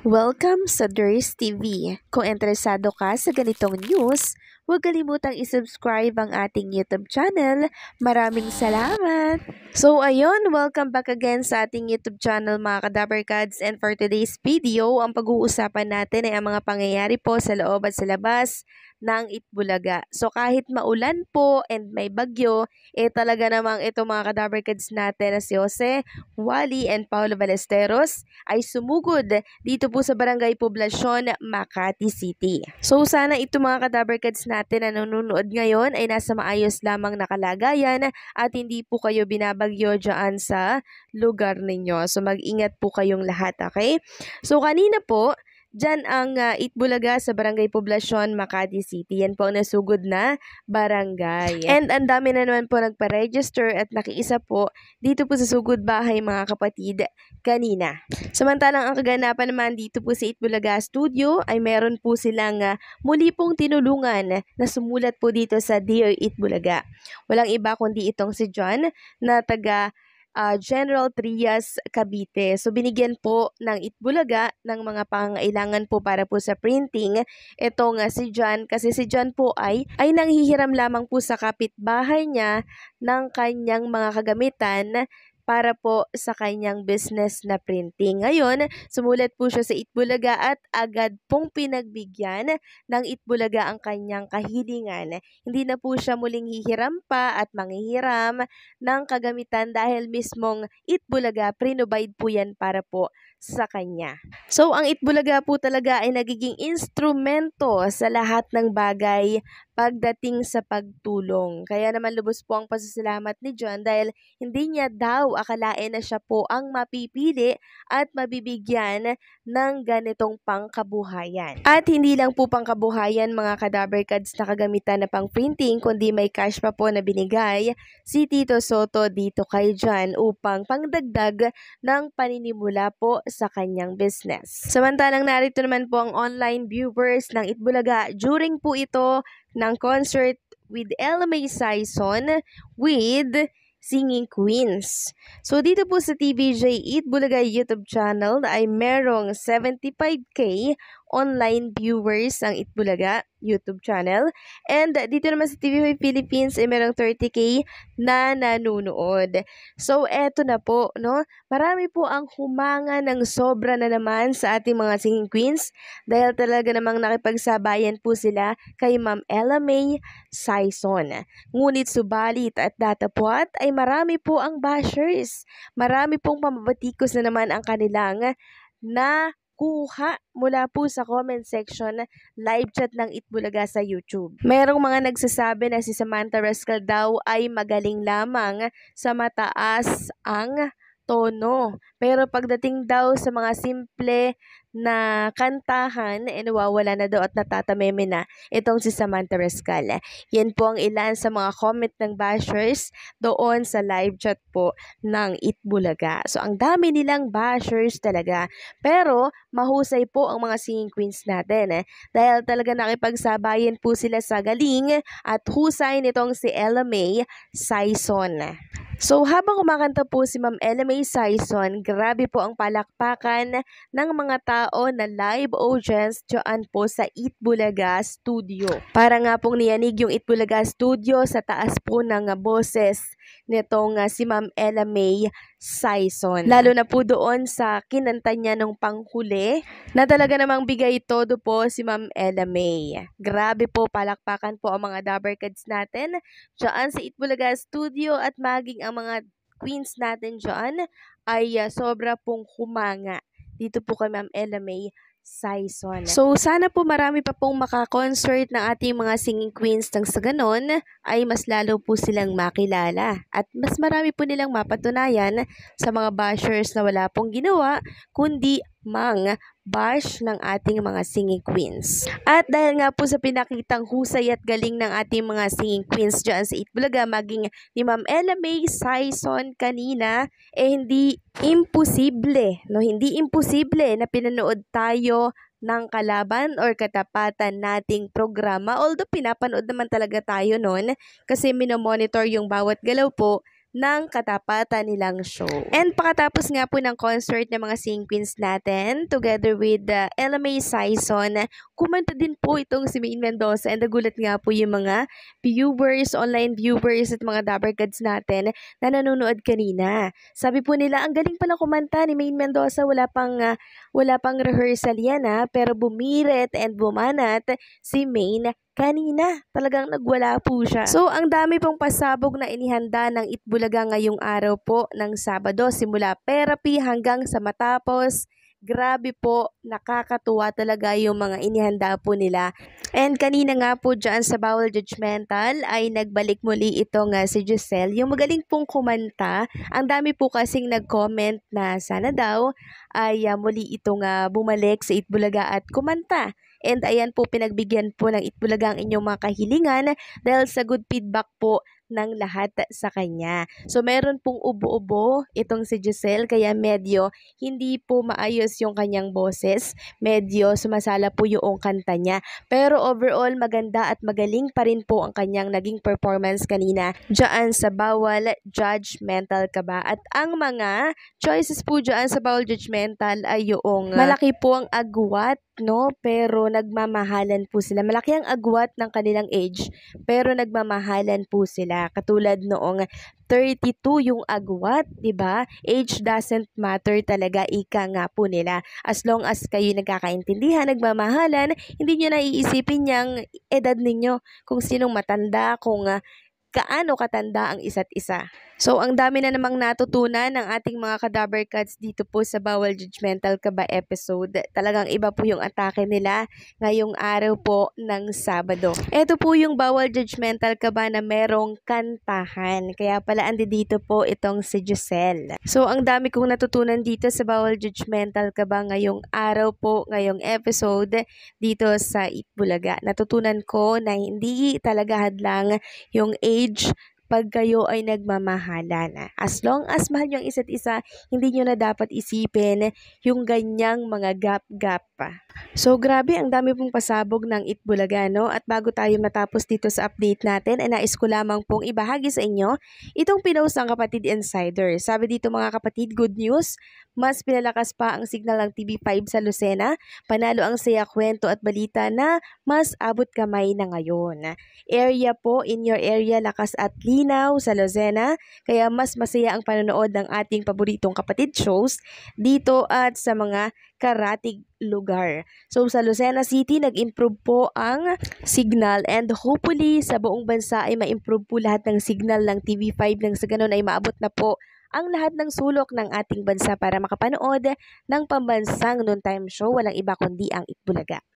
Welcome sa Durs TV. Kung interesado ka sa ganitong news, Huwag kalimutang isubscribe ang ating YouTube channel. Maraming salamat! So ayun, welcome back again sa ating YouTube channel mga Kadaber Cards. And for today's video, ang pag-uusapan natin ay ang mga pangyayari po sa loob at sa labas ng Itbulaga. So kahit maulan po and may bagyo, eh talaga namang ito mga kadaver kids natin na si Jose, Wally, and Paolo Balesteros ay sumugod dito po sa Barangay Poblasyon, Makati City. So sana ito mga kadaver kids natin atin na nanonood ngayon ay nasa maayos lamang na kalagayan at hindi po kayo binabagyo dyan sa lugar ninyo. So mag-ingat po kayong lahat, okay? So kanina po, Diyan ang uh, Itbulaga sa Barangay Poblasyon, Makati City. Yan po ang nasugod na barangay. And ang dami na naman po nagpa-register at nakiisa po dito po sa sugod bahay mga kapatid kanina. Samantalang ang kaganapan naman dito po sa Itbulaga Studio ay meron po silang uh, muli pong tinulungan na sumulat po dito sa Dear Itbulaga. Walang iba kundi itong si John na taga uh, General Trias Cavite. So binigyan po ng Itbulaga ng mga pangangailangan po para po sa printing. Ito nga si John kasi si John po ay ay nanghihiram lamang po sa kapitbahay niya ng kanyang mga kagamitan para po sa kanyang business na printing. Ngayon, sumulat po siya sa Itbulaga at agad pong pinagbigyan ng Itbulaga ang kanyang kahilingan. Hindi na po siya muling hihiram pa at manghihiram ng kagamitan dahil mismong Itbulaga, prinobide po yan para po sa kanya. So, ang Itbulaga po talaga ay nagiging instrumento sa lahat ng bagay pagdating sa pagtulong. Kaya naman lubos po ang pasasalamat ni John dahil hindi niya daw akalain na siya po ang mapipili at mabibigyan ng ganitong pangkabuhayan. At hindi lang po pangkabuhayan mga cadaver cards na kagamitan na pang printing kundi may cash pa po na binigay si Tito Soto dito kay John upang pangdagdag ng paninimula po sa kanyang business. Samantalang narito naman po ang online viewers ng Itbulaga during po ito ng concert with LMA Sison with Singing Queens. So dito po sa TVJ Eat Bulaga YouTube channel ay merong 75k online viewers ng Itbulaga YouTube channel. And dito naman sa tv Philippines ay eh, merong 30k na nanonood. So eto na po, no? Marami po ang humanga ng sobra na naman sa ating mga singing queens dahil talaga namang nakipagsabayan po sila kay Ma'am Ella May Sison. Ngunit subalit at datapwat ay marami po ang bashers. Marami pong pamabatikos na naman ang kanilang na kuha mula po sa comment section live chat ng Itbulaga sa YouTube. Merong mga nagsasabi na si Samantha Rascal daw ay magaling lamang sa mataas ang tono. Pero pagdating daw sa mga simple na kantahan, eh, nawawala na daw at natatameme na itong si Samantha Rescal. Yan po ang ilan sa mga comment ng bashers doon sa live chat po ng Itbulaga. So, ang dami nilang bashers talaga. Pero, mahusay po ang mga singing queens natin. Eh, dahil talaga nakipagsabayan po sila sa galing at husay nitong si Ella May Sison. So habang kumakanta po si Ma'am LMA Sison, grabe po ang palakpakan ng mga tao na live audience dyan po sa Itbulaga Studio. Para nga pong niyanig yung Itbulaga Studio sa taas po ng boses nitong uh, si Ma'am Ella May Sison. Lalo na po doon sa kinanta niya nung panghuli na talaga namang bigay todo po si Ma'am Ella May. Grabe po, palakpakan po ang mga Dabarkads natin dyan sa Itbulaga Studio at maging ang mga queens natin dyan ay uh, sobra pong humanga. Dito po kay Ma'am Ella May Saison. So, sana po marami pa pong makakonsert ng ating mga singing queens nang sa ganon ay mas lalo po silang makilala at mas marami po nilang mapatunayan sa mga bashers na wala pong ginawa kundi mang bash ng ating mga singing queens. At dahil nga po sa pinakitang husay at galing ng ating mga singing queens dyan sa Itbulaga, maging ni Ma'am Ella May Sison kanina, eh hindi imposible, no? Hindi imposible na pinanood tayo ng kalaban or katapatan nating programa. Although pinapanood naman talaga tayo noon kasi minomonitor yung bawat galaw po ng katapatan nilang show. And pakatapos nga po ng concert ng mga sing queens natin, together with uh, LMA Sison, kumanta din po itong si Maine Mendoza and nagulat nga po yung mga viewers, online viewers at mga Dabarkads natin na nanonood kanina. Sabi po nila, ang galing pala kumanta ni Maine Mendoza, wala pang, uh, wala pang rehearsal yan ha, ah. pero bumirit and bumanat si Maine Kanina, talagang nagwala po siya. So, ang dami pong pasabog na inihanda ng Itbulaga ngayong araw po ng Sabado simula therapy hanggang sa matapos Grabe po, nakakatuwa talaga yung mga inihanda po nila. And kanina nga po dyan sa Bawal Judgmental ay nagbalik muli itong uh, si Giselle. Yung magaling pong kumanta, ang dami po kasing nag-comment na sana daw ay uh, muli itong uh, bumalik sa Itbulaga at kumanta. And ayan po, pinagbigyan po ng Itbulaga ang inyong mga kahilingan dahil sa good feedback po ng lahat sa kanya. So meron pong ubo-ubo itong si Giselle kaya medyo hindi po maayos yung kanyang boses. Medyo sumasala po yung kanta niya. Pero overall maganda at magaling pa rin po ang kanyang naging performance kanina dyan sa bawal judgmental ka ba? At ang mga choices po dyan sa bawal judgmental ay yung malaki po ang agwat no? Pero nagmamahalan po sila. Malaki ang agwat ng kanilang age, pero nagmamahalan po sila. Katulad noong 32 yung agwat, 'di ba? Age doesn't matter talaga, ika nga po nila. As long as kayo nagkakaintindihan, nagmamahalan, hindi niyo naiisipin yang edad ninyo kung sinong matanda, kung uh, gaano katanda ang isa't isa. So, ang dami na namang natutunan ng ating mga cadaver cats dito po sa Bawal Judgmental Kaba episode. Talagang iba po yung atake nila ngayong araw po ng Sabado. Ito po yung Bawal Judgmental Kaba na merong kantahan. Kaya pala andi dito po itong si Giselle. So, ang dami kong natutunan dito sa Bawal Judgmental Kaba ngayong araw po, ngayong episode dito sa Eat Bulaga. Natutunan ko na hindi talaga hadlang yung age age pag kayo ay nagmamahalan. As long as mahal nyo ang isa't isa, hindi nyo na dapat isipin yung ganyang mga gap-gap pa. So grabe, ang dami pong pasabog ng Itbulaga, no? At bago tayo matapos dito sa update natin, ay nais ko lamang pong ibahagi sa inyo itong pinost ng Kapatid Insider. Sabi dito mga kapatid, good news, mas pinalakas pa ang signal ng TV5 sa Lucena, panalo ang saya kwento at balita na mas abot kamay na ngayon. Area po, in your area, lakas at linaw sa Lucena, kaya mas masaya ang panonood ng ating paboritong kapatid shows dito at sa mga karatig lugar. So sa Lucena City, nag-improve po ang signal and hopefully sa buong bansa ay ma-improve po lahat ng signal ng TV5 nang sa ganun ay maabot na po ang lahat ng sulok ng ating bansa para makapanood ng pambansang noontime show. Walang iba kundi ang Itbulaga.